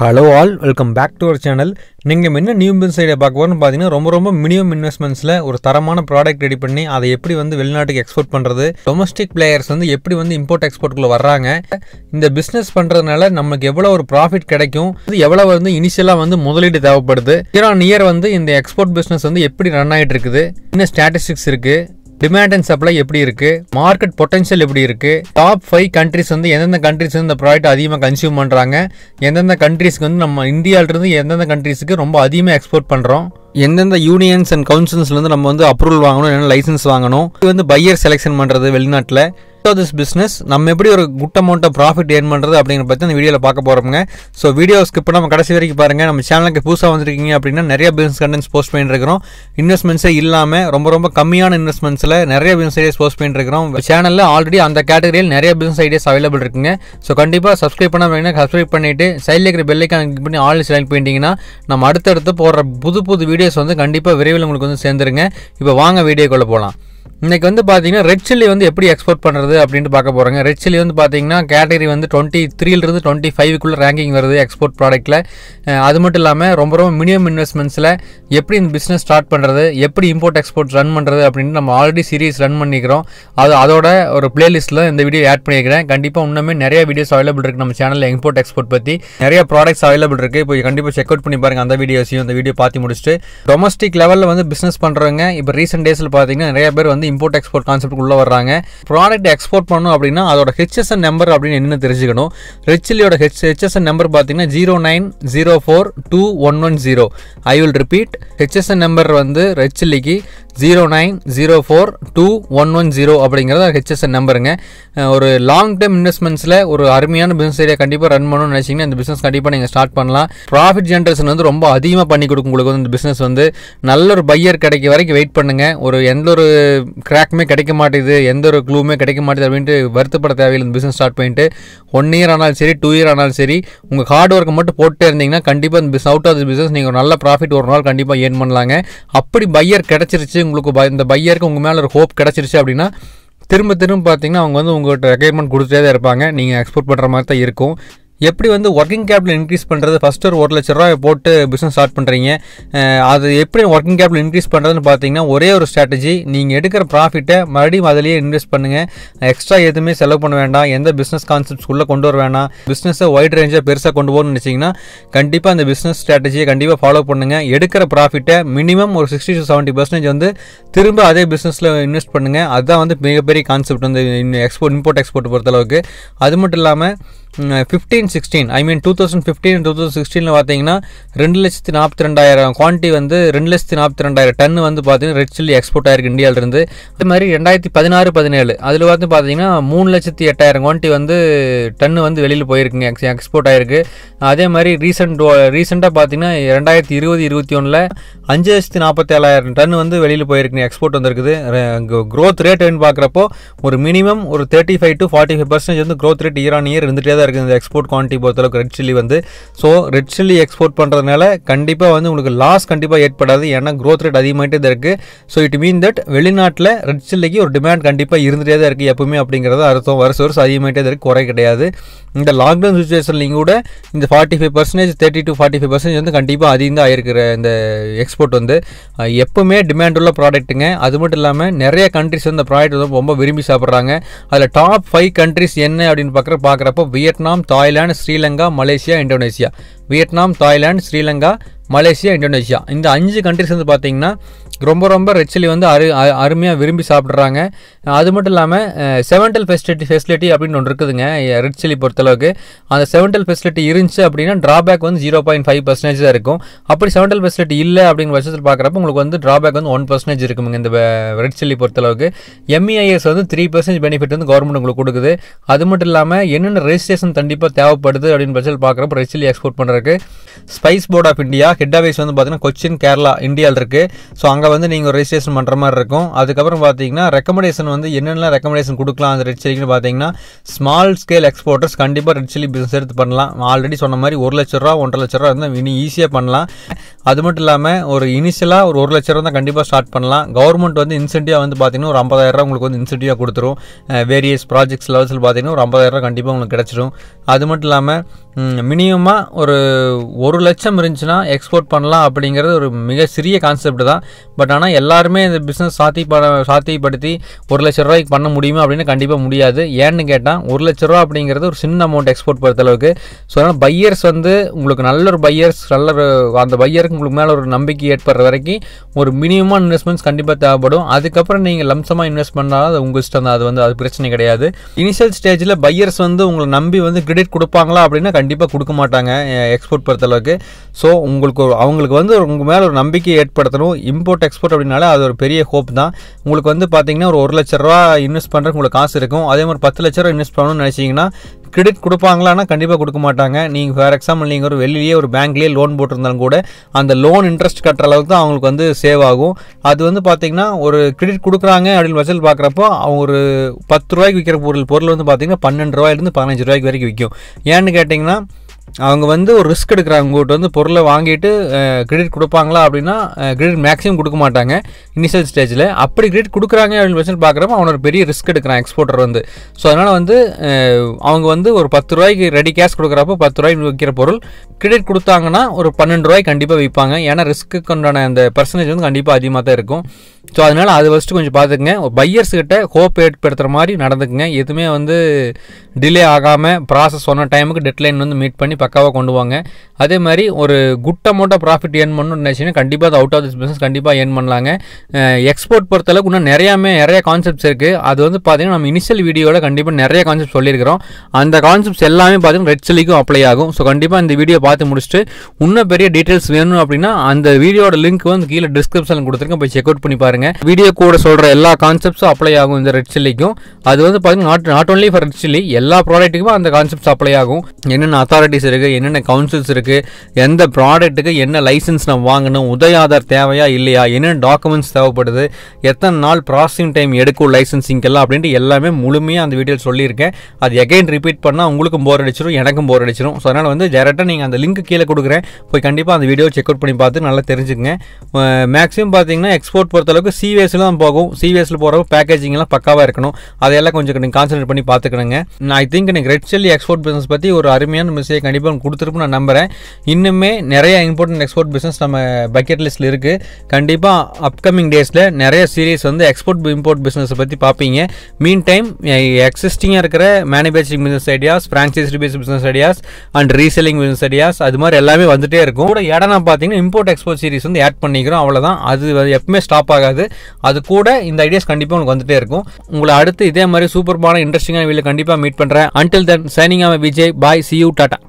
hello all welcome back to our channel நீங்கள் என்ன new பிஸ் ஐடியா பார்க்க போகிறோம்னு பார்த்தீங்கன்னா ரொம்ப ரொம்ப மினிமம் இன்வெஸ்ட்மெண்ட்ஸில் ஒரு தரமான ப்ராடக்ட் ரெடி பண்ணி அதை எப்படி வந்து வெளிநாட்டுக்கு எக்ஸ்போர்ட் பண்ணுறது டொமஸ்டிக் பிளேயர்ஸ் வந்து எப்படி வந்து இம்போர்ட் எக்ஸ்போர்ட்டுக்குள்ள வர்றாங்க இந்த பிஸ்னஸ் பண்ணுறதுனால நமக்கு எவ்வளோ ஒரு ப்ராஃபிட் கிடைக்கும் இது எவ்வளோ வந்து இனிஷியலாக வந்து முதலீடு தேவைப்படுது இயர் ஆன் இயர் வந்து இந்த எக்ஸ்போர்ட் பிஸ்னஸ் வந்து எப்படி ரன் ஆகிட்டு இருக்குது என்ன ஸ்டாட்டிஸ்டிக்ஸ் இருக்குது டிமாண்ட் அண்ட் சப்ளை எப்படி இருக்கு மார்க்கெட் பொட்டன்ஷியல் எப்படி இருக்கு டாப் ஃபைவ் கண்ட்ரிஸ் வந்து எந்தெந்த கண்ட்ரிஸ் வந்து இந்த ப்ராடக்ட் அதிகமாக கன்சியூம் பண்ணுறாங்க எந்தெந்த கண்ட்ரிஸ்க்கு வந்து நம்ம இந்தியாவிலிருந்து எந்தெந்த கண்ட்ரிஸுக்கு ரொம்ப அதிகமாக எக்ஸ்போர்ட் பண்ணுறோம் எந்தெந்த யூனியன்ஸ் அண்ட் கவுன்சில்ஸ்லேருந்து நம்ம வந்து அப்ரூவல் வாங்கணும் என்ன லைசன்ஸ் வாங்கணும் இது வந்து பையர் செலெக்ஷன் பண்ணுறது வெளிநாட்டில் ஸோ திஸ் பிஸ்னஸ் நம்ம எப்படி ஒரு குட் அமௌண்ட்டை ப்ராஃபிட் ஏர்ன் பண்ணுறது அப்படிங்கிற பற்றி அந்த வீடியோவில் பார்க்க போகிறோங்க ஸோ வீடியோ ஸ்கிப் நம்ம கடைசி வரைக்கும் பாருங்கள் நம்ம சேனலுக்கு புதுசாக வந்திருக்கீங்க அப்படின்னா நிறைய பிஸ்னஸ் கண்டென்ட்ஸ் போஸ்ட் பண்ணிட்டுருக்கிறோம் இன்வெஸ்ட்மெண்ட்ஸே இல்லாமல் ரொம்ப ரொம்ப கம்மியான இன்வெஸ்ட்மெண்ட்ஸில் நிறைய பிஸ்னஸ் ஐடியாஸ் போஸ்ட் பண்ணிட்டு இருக்கிறோம் சேனலில் ஆல்ரெடி அந்த கேட்டகரியில் நிறைய பிஸ்னஸ் ஐடியாஸ் அவைலபிள் இருக்குங்க ஸோ கண்டிப்பாக சப்ஸ்கிரைப் பண்ண வேணா சப்ஸ்கிரைப் பண்ணிட்டு சைடில் இருக்கிற பெல்லைக்கான பண்ணி ஆல் செலக்ட் பண்ணிட்டீங்கன்னா நம்ம அடுத்தடுத்து போடுற புது புது வீடியோஸ் வந்து கண்டிப்பாக விரைவில் உங்களுக்கு வந்து சேர்ந்துருங்க இப்போ வாங்க வீடியோக்குள்ளே போகலாம் இன்றைக்கி வந்து பார்த்தீங்கன்னா ரெட் சில்லி வந்து எப்படி எக்ஸ்போர்ட் பண்ணுறது அப்படின்ட்டு பார்க்க போகிறாங்க ரெட் சில்லி வந்து பார்த்தீங்கன்னா கேட்டகரி வந்து டுவெண்ட்டி த்ரீலேருந்து டுவெண்ட்டி ஃபைவ்க்குள்ளே ரேங்கிங் வருது எக்ஸ்போர்ட் ப்ராடக்ட்டில் அது மட்டும் இல்லாமல் ரொம்ப ரொம்ப மினிமம் இன்வெஸ்ட்மெண்ட்ஸில் எப்படி இந்த பிஸ்னஸ் ஸ்டார்ட் பண்ணுறது எப்படி இம்போர்ட் எக்ஸ்போர்ட் ரன் பண்ணுறது அப்படின்ட்டு நம்ம ஆல்ரெடி சீரீஸ் ரன் பண்ணிக்கிறோம் அது அதோட ஒரு பிளேலிஸ்ட்டில் இந்த வீடியோ ஆட் பண்ணியிருக்கிறேன் கண்டிப்பாக இன்னுமே நிறைய வீடியோஸ் அவைலபிள் இருக்குது நம்ம சேனலில் இம்போர்ட் எக்ஸ்போர்ட் பற்றி நிறைய ப்ராடக்ட்ஸ் அவைலபிள் இருக்குது இப்போ கண்டிப்பாக செக் அவுட் பண்ணி பாருங்கள் அந்த வீடியோஸையும் அந்த வீடியோ பார்த்து முடிச்சுட்டு டொமஸ்டிக் லெவலில் வந்து பிஸ்னஸ் பண்ணுறவங்க இப்போ ரீசெண்ட் டேஸில் பார்த்தீங்கன்னா நிறைய பேர் வந்து வந்து இம்போர்ட் எக்ஸ்போர்ட் கான்செப்ட் உள்ளே வர்றாங்க ப்ராடக்ட் எக்ஸ்போர்ட் பண்ணணும் அப்படின்னா அதோட ஹெச்எஸ்என் நம்பர் அப்படின்னு என்ன தெரிஞ்சுக்கணும் ரெச்சிலியோட ஹெச் ஹெச்எஸ்என் நம்பர் பார்த்தீங்கன்னா zero nine zero four two one one zero I will repeat HSN number வந்து ரெச்சிலிக்கு zero nine zero four two one one zero அப்படிங்கிறத ஹெச்எஸ்என் நம்பருங்க ஒரு லாங் டேர்ம் இன்வெஸ்ட்மெண்ட்ஸில் ஒரு அருமையான பிஸ்னஸ் ஏரியா கண்டிப்பாக ரன் பண்ணணும்னு நினச்சிங்கன்னா இந்த பிஸ்னஸ் கண்டிப்பாக நீங்கள் ஸ்டார்ட் பண்ணலாம் ப்ராஃபிட் ஜென்ரேஷன் வந்து ரொம்ப அதிகமாக பண்ணி கொடுக்கும் உங்களுக்கு வந்து இந்த பிஸ்னஸ் வந்து நல்ல ஒரு பையர் கிடைக்க வரைக்கும் வெயிட் பண்ணுங்கள் ஒரு எந்த ஒரு கிராக்குமே கிடைக்க மாட்டேது எந்த ஒரு க்ளூமே கிடைக்க மாட்டேது அப்படின்ட்டு வருத்தப்பட தேவையில்லை இந்த பிஸ்னஸ் ஸ்டார்ட் பண்ணிட்டு ஒன் இயர் ஆனாலும் சரி டூ இயர் ஆனாலும் சரி உங்கள் ஹார்ட் ஒர்க்கை மட்டும் போட்டு இருந்தீங்கன்னா கண்டிப்பாக இந்த பிஸ் அவுட் ஆஃப் தி பிஸ்னஸ் நீங்கள் ஒரு நல்ல ப்ராஃபிட் ஒரு நாள் கண்டிப்பாக ஏர்ன் பண்ணலாங்க அப்படி பையர் கிடச்சிருச்சு உங்களுக்கு இந்த பையருக்கு உங்கள் மேலே ஒரு ஹோப் கிடச்சிருச்சு அப்படின்னா திரும்ப திரும்ப பார்த்தீங்கன்னா அவங்க வந்து உங்கள்கிட்ட ரெக்கைர்மெண்ட் கொடுத்துட்டே தான் இருப்பாங்க நீங்கள் எக்ஸ்போர்ட் பண்ணுற மாதிரி தான் இருக்கும் எப்படி வந்து ஒர்க்கிங் கேபிள் இன்க்ரீஸ் பண்ணுறது ஃபஸ்ட் ஒரு ஒரு லட்ச ரூபாய் போட்டு பிஸ்னஸ் ஸ்டார்ட் பண்ணுறீங்க அது எப்படி ஒர்க்கிங் கேபிள் இன்க்ரீஸ் பண்ணுறதுன்னு பார்த்தீங்கன்னா ஒரே ஒரு ஸ்ட்ராட்டஜி நீங்கள் எடுக்கிற ப்ராஃபிட்டை மறுபடியும் அதிலேயே இன்வெஸ்ட் பண்ணுங்கள் எக்ஸ்ட்ரா எதுவுமே செலவு பண்ண வேண்டாம் எந்த பிஸ்னஸ் கான்செப்ட்ஸ் உள்ளே கொண்டு வர வேண்டாம் பிஸ்னஸை ஒயிட் ரேஞ்சாக பெருசாக கொண்டு போகணும்னு நினச்சிங்கன்னா கண்டிப்பாக அந்த பிஸ்னஸ் ஸ்ட்ராட்டஜியை கண்டிப்பாக ஃபாலோ பண்ணுங்கள் எடுக்கிற ப்ராஃபிட்டை மினிமம் ஒரு சிக்ஸ்டி டு செவன்ட்டி பர்சன்டேஜ் வந்து திரும்ப அதே பிஸ்னஸில் இன்வெஸ்ட் பண்ணுங்கள் அதுதான் வந்து மிகப்பெரிய கான்செப்ட் வந்து எக்ஸ்போர்ட் இம்போர்ட் எக்ஸ்போர்ட் பொறுத்தளவுக்கு அது மட்டும் இல்லாமல் fifteen sixteen I mean two thousand fifteen two thousand சிக்ஸ்டீனில் பார்த்தீங்கன்னா ரெண்டு லட்சத்தி நாற்பத்தி ரெண்டாயிரம் குவான்டி வந்து ரெண்டு லட்சத்தி நாற்பத்தி ரெண்டாயிரம் டன் வந்து பார்த்தீங்கன்னா ரெட் சில்லி எக்ஸ்போர்ட் ஆயிருக்கு இந்தியாவிலிருந்து அதே மாதிரி ரெண்டாயிரத்தி பதினாறு பதினேழு அதில் வந்து பார்த்தீங்கன்னா மூணு லட்சத்தி எட்டாயிரம் குவான்டி வந்து டன்னு வந்து வெளியில் போயிருக்குங்க எக்ஸ் எக்ஸ்போர்ட் ஆயிருக்கு அதே மாதிரி ரீசெண்ட் ரீசெண்டாக பார்த்தீங்கன்னா ரெண்டாயிரத்தி இருபது இருபத்தி ஒன்றில் அஞ்சு லட்சத்தி நாற்பத்தேழாயிரம் டன் வந்து வெளியில் போயிருக்குங்க எக்ஸ்போர்ட் வந்திருக்குது க்ரோத் ரேட்டுன்னு பார்க்குறப்போ ஒரு மினிமம் ஒரு thirty five to forty five percentage வந்து growth rate year on year இருந்துகிட்டே தான் இருக்குது இந்த எக்ஸ்போர்ட் குவான்டிட்டி பொறுத்தளவுக்கு ரெட் சில்லி வந்து ஸோ ரெட் சில்லி எக்ஸ்போர்ட் பண்ணுறதுனால கண்டிப்பாக வந்து உங்களுக்கு லாஸ் கண்டிப்பாக ஏற்படாது ஏன்னா க்ரோத் ரேட் அதிகமாகிட்டே தான் இருக்குது ஸோ இட் மீன் தட் வெளிநாட்டில் ரெட் சில்லிக்கு ஒரு டிமாண்ட் கண்டிப்பாக இருந்துகிட்டே தான் இருக்குது எப்பவுமே அப்படிங்கிறது அர்த்தம் வருஷம் வருஷம் அதிகமாகிட்டே தான் இருக்குது குறை கிடையாது இந்த லாக்டவுன் சுச்சுவேஷன்லையும் கூட இந்த forty five percentage thirty to forty five percentage வந்து கண்டிப்பாக அதிகம் தான் இந்த எக்ஸ்போர்ட் வந்து எப்போவுமே டிமாண்ட் உள்ள ப்ராடக்ட்டுங்க அது மட்டும் இல்லாமல் நிறைய கண்ட்ரிஸ் வந்து இந்த ப்ராடக்ட் வந்து ரொம்ப விரும்பி சாப்பிட்றாங்க அதில் டாப் ஃபைவ் கண்ட்ரிஸ் என்ன அப்படின்னு பார்க்குற பார்க்குறப்போ Vietnam Thailand Sri Lanka Malaysia Indonesia Vietnam Thailand Sri Lanka Malaysia Indonesia இந்த அஞ்சு கண்ட்ரிஸ் வந்து பார்த்திங்கன்னா ரொம்ப ரொம்ப ரெட் சில்லி வந்து அரு அருமையாக விரும்பி சாப்பிட்றாங்க அது மட்டும் இல்லாமல் செவன்டல் ஃபெசிலிட்டி ஃபெசிலிட்டி அப்படின்னு ஒன்று இருக்குதுங்க ரெட் சில்லி பொறுத்தளவுக்கு அந்த செவன்டல் ஃபெசிலிட்டி இருந்துச்சு அப்படின்னா ட்ராபேக் வந்து ஜீரோ பாயிண்ட் ஃபைவ் பர்சன்டேஜ் தான் இருக்கும் அப்படி செவன்டல் ஃபெசிலிட்டி இல்லை அப்படிங்கிற பட்சத்தில் பார்க்குறப்ப உங்களுக்கு வந்து ட்ராபேக் வந்து ஒன் பர்சன்டேஜ் இருக்குங்க இந்த ரெட் சில்லி பொறுத்தளவுக்கு எம்இஐஎஸ் e வந்து த்ரீ பர்சன்டேஜ் பெனிஃபிட் வந்து கவர்மெண்ட் உங்களுக்கு கொடுக்குது அது மட்டும் இல்லாமல் என்னென்ன ரெஜிஸ்ட்ரேஷன் கண்டிப்பாக தேவைப்படுது அப்படின்னு பட்சத்தில் பார்க்குறப்ப ரெட் சில்லி எக்ஸ்போர்ட் பண்ணுறதுக்கு spice board of India head office வந்து பார்த்தீங்கன்னா கொச்சின் கேரளா இந்தியாவில் இருக்குது ஸோ அங்கே வந்து நீங்கள் ரெஜிஸ்ட்ரேஷன் பண்ணுற மாதிரி இருக்கும் அதுக்கப்புறம் பார்த்தீங்கன்னா ரெக்கமெண்டேஷன் வந்து என்னென்ன ரெக்கமெண்டேஷன் கொடுக்கலாம் அந்த ரெட் சில்லிக்கு பார்த்தீங்கன்னா ஸ்மால் ஸ்கேல் எக்ஸ்போர்ட்டர்ஸ் கண்டிப்பாக ரெட் சில்லி பிஸ்னஸ் எடுத்து பண்ணலாம் ஆல்ரெடி சொன்ன மாதிரி ஒரு லட்ச ரூபா ஒன்றரை லட்ச ரூபா இருந்தால் இனி ஈஸியாக பண்ணலாம் அது மட்டும் இல்லாமல் ஒரு இனிஷியலாக ஒரு ஒரு லட்ச ரூபா தான் கண்டிப்பாக ஸ்டார்ட் பண்ணலாம் கவர்மெண்ட் வந்து இன்சென்டிவாக வந்து பார்த்தீங்கன்னா ஒரு ரூபா உங்களுக்கு வந்து இன்சென்டிவாக கொடுத்துரும் வேரியஸ் ப்ராஜெக்ட்ஸ் லெவல்ஸில் பார்த்தீங்கன்னா ஒரு ஐம்பதாயிரரூபா கண்டிப்பாக உங்களுக்கு கிடச்சிரும் அது மட்டும் இல்லாமல் மினிமமாக ஒரு ஒரு லட்சம் இருந்துச்சுன்னா எக்ஸ் எக்ஸ்போர்ட் பண்ணலாம் அப்படிங்கிறது ஒரு மிக சிறிய கான்செப்ட் தான் பட் ஆனால் எல்லாருமே இந்த பிஸ்னஸ் சாத்தி சாத்தியப்படுத்தி ஒரு லட்ச ரூபாய்க்கு பண்ண முடியுமா அப்படின்னு கண்டிப்பாக முடியாது ஏன்னு கேட்டால் ஒரு லட்ச ரூபா அப்படிங்கிறது ஒரு சின்ன அமௌண்ட் எக்ஸ்போர்ட் பொறுத்த அளவுக்கு ஸோ அதனால் பையர்ஸ் வந்து உங்களுக்கு நல்ல ஒரு பையர்ஸ் நல்ல ஒரு அந்த பையருக்கு உங்களுக்கு மேலே ஒரு நம்பிக்கை ஏற்படுற வரைக்கும் ஒரு மினிமம் இன்வெஸ்ட்மெண்ட்ஸ் கண்டிப்பாக தேவைப்படும் அதுக்கப்புறம் நீங்கள் லம்சமாக இன்வெஸ்ட் பண்ணாலும் அது உங்கள் இஷ்டம் தான் அது வந்து அது பிரச்சனை கிடையாது இனிஷியல் ஸ்டேஜில் பையர்ஸ் வந்து உங்களை நம்பி வந்து கிரெடிட் கொடுப்பாங்களா அப்படின்னா கண்டிப்பாக கொடுக்க மாட்டாங்க எக்ஸ்போர்ட் அளவுக்கு ஸோ உங்களுக்கு உங்களுக்கு அவங்களுக்கு வந்து உங்கள் மேலே ஒரு நம்பிக்கை ஏற்படுத்தணும் இம்போர்ட் எக்ஸ்போர்ட் அப்படின்னால அது ஒரு பெரிய ஹோப் தான் உங்களுக்கு வந்து பார்த்தீங்கன்னா ஒரு ஒரு லட்ச ரூபா இன்வெஸ்ட் பண்ணுறதுக்கு உங்களுக்கு காசு இருக்கும் அதே மாதிரி பத்து லட்ச ரூபா இன்வெஸ்ட் பண்ணணும்னு நினச்சிங்கன்னா கிரெடிட் கொடுப்பாங்களான்னா கண்டிப்பாக கொடுக்க மாட்டாங்க நீங்கள் ஃபார் எக்ஸாம்பிள் நீங்கள் ஒரு வெளியிலேயே ஒரு பேங்க்லேயே லோன் போட்டிருந்தாலும் கூட அந்த லோன் இன்ட்ரெஸ்ட் கட்டுற அளவுக்கு தான் அவங்களுக்கு வந்து சேவ் ஆகும் அது வந்து பார்த்திங்கன்னா ஒரு கிரெடிட் கொடுக்குறாங்க அப்படின்னு வசூல் பார்க்குறப்போ அவங்க ஒரு பத்து ரூபாய்க்கு விற்கிற பொருள் பொருள் வந்து பார்த்திங்கன்னா பன்னெண்டு ரூபாயிலிருந்து பதினஞ்சு ரூபாய்க்கு வரைக்கும் விற்கும் ஏன்னு கேட்டிங்கன்னா அவங்க வந்து ஒரு ரிஸ்க் எடுக்கிறாங்க உங்கள்கிட்ட வந்து பொருளை வாங்கிட்டு கிரெடிட் கொடுப்பாங்களா அப்படின்னா கிரெடிட் மேக்ஸிமம் கொடுக்க மாட்டாங்க இனிஷியல் ஸ்டேஜில் அப்படி கிரெடிட் கொடுக்குறாங்க அப்படின்னு வச்சு பார்க்குறப்ப அவன் ஒரு பெரிய ரிஸ்க் எடுக்கிறான் எக்ஸ்போர்ட்டர் வந்து ஸோ அதனால் வந்து அவங்க வந்து ஒரு பத்து ரூபாய்க்கு ரெடி கேஷ் கொடுக்குறப்போ பத்து ரூபாய்க்கு விற்கிற பொருள் கிரெடிட் கொடுத்தாங்கன்னா ஒரு பன்னெண்டு ரூபாய் கண்டிப்பாக விற்பாங்க ஏன்னா ரிஸ்க்கு உண்டான அந்த பர்சன்டேஜ் வந்து கண்டிப்பாக அதிகமாக தான் இருக்கும் ஸோ அதனால் அது ஃபஸ்ட்டு கொஞ்சம் பார்த்துக்குங்க பையர்ஸ்கிட்ட ஹோப் ஏற்படுத்துகிற மாதிரி நடந்துக்குங்க எதுவுமே வந்து டிலே ஆகாமல் ப்ராசஸ் சொன்ன டைமுக்கு டெட்லைன் வந்து மீட் பண்ணி பக்காவாக கொண்டு வாங்க அதே மாதிரி ஒரு குட் அமௌண்ட்டாக ப்ராஃபிட் ஏர்ன் பண்ணணும்னு நினச்சிங்கன்னா கண்டிப்பாக அது அவுட் ஆஃப் திஸ் பிஸ்னஸ் கண்டிப்பாக ஏர்ன் பண்ணலாங்க எக்ஸ்போர்ட் பொறுத்தளவுக்கு இன்னும் நிறையாமே நிறைய கான்செப்ட்ஸ் இருக்குது அது வந்து பார்த்திங்கன்னா நம்ம இனிஷியல் வீடியோவில் கண்டிப்பாக நிறைய கான்செப்ட் சொல்லியிருக்கிறோம் அந்த கான்செப்ட்ஸ் எல்லாமே பார்த்திங்கன்னா ரெட் சிலிக்கும் அப்ளை ஆகும் ஸோ கண்டிப்பாக இந்த வீடியோ பார்த்து முடிச்சுட்டு இன்னும் பெரிய டீட்டெயில்ஸ் வேணும் அப்படின்னா அந்த வீடியோட லிங்க் வந்து கீழே டிஸ்கிரிப்ஷனில் கொடுத்துருக்கேன் போய் செக் அவுட் பண்ணி பாருங்கள் பாருங்கள் வீடியோ கூட சொல்கிற எல்லா கான்செப்ட்ஸும் அப்ளை ஆகும் இந்த ரெட் சில்லிக்கும் அது வந்து பார்த்தீங்கன்னா not not only for red chilli எல்லா ப்ராடக்ட்டுக்கும் அந்த கான்செப்ட்ஸ் அப்ளை ஆகும் என்னென்ன அத்தாரிட்டிஸ் இருக்குது என்னென்ன கவுன்சில்ஸ் இருக்குது எந்த ப்ராடக்ட்டுக்கு என்ன லைசன்ஸ் நம்ம வாங்கணும் உதயாதார் தேவையா இல்லையா என்னென்ன டாக்குமெண்ட்ஸ் தேவைப்படுது எத்தனை நாள் ப்ராசஸிங் டைம் எடுக்கும் லைசன்ஸிங்கெல்லாம் அப்படின்ட்டு எல்லாமே முழுமையாக அந்த வீடியோவில் சொல்லியிருக்கேன் அது எகைன் ரிப்பீட் பண்ணால் உங்களுக்கும் போர் அடிச்சிடும் எனக்கும் போர் அடிச்சிடும் ஸோ அதனால் வந்து டேரெக்டாக நீங்கள் அந்த லிங்க் கீழே கொடுக்குறேன் போய் கண்டிப்பாக அந்த வீடியோ செக் அவுட் பண்ணி பார்த்து நல்லா தெரிஞ்சுக்கங்க மேக்ஸிமம் பார்த்தீங்கன்னா எக்ஸ்போர்ட் பொறுத்தளவுக்கு அளவுக்கு சிவிஎஸ்ல தான் போகும் சிவிஎஸ்ல போகிறப்ப பேக்கேஜிங் எல்லாம் பக்காவாக இருக்கணும் அதையெல்லாம் கொஞ்சம் நீங்கள் கான்சன்ட்ரேட் பண்ணி பார்த்துக்கணுங்க ஐ திங்க் எனக்கு ரெட் செல்லி எக்ஸ்போர்ட் பிஸ்னஸ் பற்றி ஒரு அருமையான மெசேஜ் கண்டிப்பாக கொடுத்துருப்போம் நான் நம்புகிறேன் இன்னுமே நிறைய இம்பார்ட்டன்ட் எக்ஸ்போர்ட் பிஸ்னஸ் நம்ம பக்கெட் லிஸ்ட்ல இருக்குது கண்டிப்பாக அப்கமிங் டேஸில் நிறைய சீரீஸ் வந்து எக்ஸ்போர்ட் இம்போர்ட் பிஸ்னஸை பற்றி பார்ப்பீங்க மீன் டைம் எக்ஸிஸ்டிங்காக இருக்கிற manufacturing business ideas franchise business ideas and reselling business ideas அது மாதிரி எல்லாமே வந்துட்டே இருக்கும் கூட இடம் பார்த்தீங்கன்னா இம்போர்ட் எக்ஸ்போர்ட் சீரிஸ் வந்து ஆட் பண்ணிக்கிறோம் அவ்வளோதான் அது எப்பவுமே ஸ்டாப் ஆகாது கிடையாது அது கூட இந்த ஐடியாஸ் கண்டிப்பாக உங்களுக்கு வந்துட்டே இருக்கும் உங்களை அடுத்து இதே மாதிரி சூப்பர்பான இன்ட்ரெஸ்டிங்கான வீட்டில் கண்டிப்பாக மீட் பண்ணுறேன் அன்டில் தென் சைனிங் ஆம Vijay bye see you tata